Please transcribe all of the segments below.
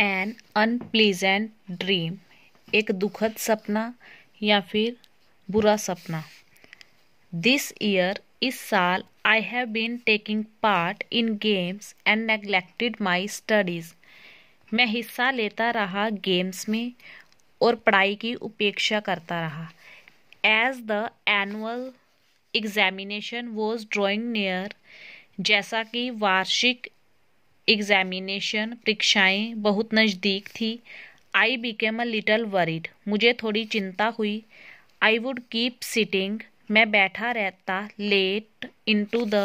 N unpleasant dream एक दुखद सपना या फिर बुरा सपना दिस ईयर इस साल I have been taking part in games and neglected my studies मैं हिस्सा लेता रहा गेम्स में और पढ़ाई की उपेक्षा करता रहा as the annual examination was drawing near जैसा कि वार्षिक एग्जामिनेशन परीक्षाएं बहुत नज़दीक थी I became a little worried मुझे थोड़ी चिंता हुई आई वुड कीप सिटिंग मैं बैठा रहता late into the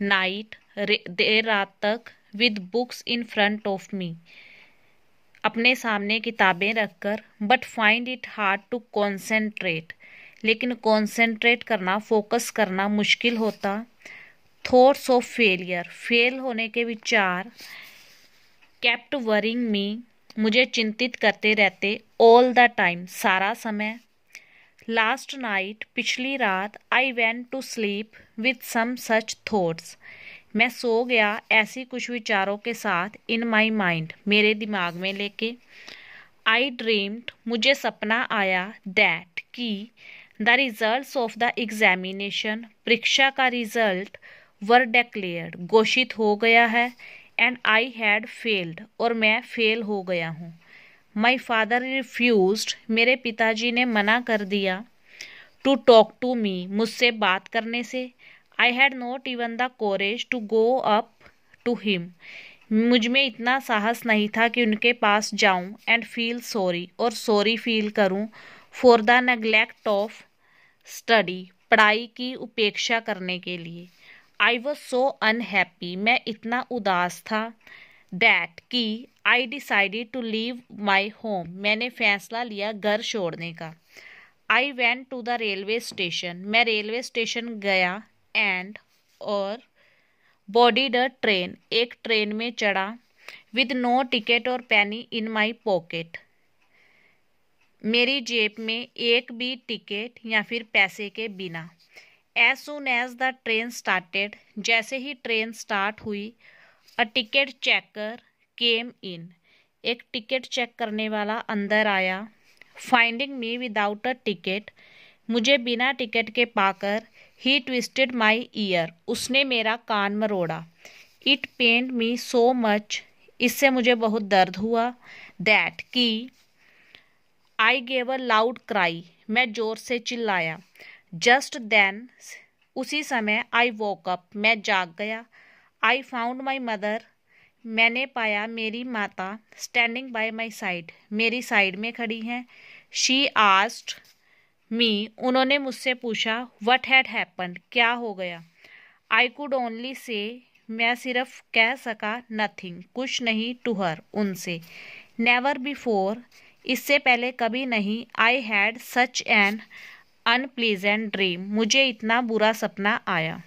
night देर रात तक with books in front of me अपने सामने किताबें रखकर but find it hard to concentrate लेकिन कॉन्सेंट्रेट करना फोकस करना मुश्किल होता थॉट्स ऑफ फेलियर फेल होने के विचार कैप्ट वरिंग मी मुझे चिंतित करते रहते ऑल द टाइम सारा समय लास्ट नाइट पिछली रात I went to sleep with some such thoughts मैं सो गया ऐसी कुछ विचारों के साथ इन माई माइंड मेरे दिमाग में लेके आई ड्रीम्ड मुझे सपना आया दैट कि the result of the examination परीक्षा का रिजल्ट वर डेक्लेयर घोषित हो गया है एंड आई हैड फेल्ड और मैं फेल हो गया हूँ माई फादर रिफ्यूज मेरे पिताजी ने मना कर दिया टू टॉक टू मी मुझसे बात करने से I had not even the courage to go up to him मुझ में इतना साहस नहीं था कि उनके पास जाऊं एंड फील सॉरी और सॉरी फील करूं for the neglect of study पढ़ाई की उपेक्षा करने के लिए आई वॉज सो अनहैप्पी मैं इतना उदास था दैट कि I decided to leave my home मैंने फैसला लिया घर छोड़ने का I went to the railway station मैं रेलवे स्टेशन गया एंड और बॉडी द ट्रेन एक ट्रेन में चढ़ा विद नो टिकट और पैनी इन माई पॉकेट मेरी जेब में एक भी टिकट या फिर पैसे के बिना as soon as the train started जैसे ही ट्रेन स्टार्ट हुई अ टिकट चेकर केम इन एक टिकट चेक करने वाला अंदर आया finding me without a ticket मुझे बिना टिकट के पाकर ही ट्विस्टेड माई ईयर उसने मेरा कान मरोड़ा it pained me so much इससे मुझे बहुत दर्द हुआ दैट की I gave a loud cry मैं ज़ोर से चिल्लाया जस्ट देन उसी समय आई वॉक अप मैं जाग गया आई फाउंड माई मदर मैंने पाया मेरी माता स्टैंडिंग बाय माई साइड मेरी साइड में खड़ी हैं शी आस्ट मी उन्होंने मुझसे पूछा वट हैड हैपन क्या हो गया आई कुड ओनली से मैं सिर्फ कह सका नथिंग कुछ नहीं टू हर उनसे नेवर बिफोर इससे पहले कभी नहीं I had such an unpleasant dream मुझे इतना बुरा सपना आया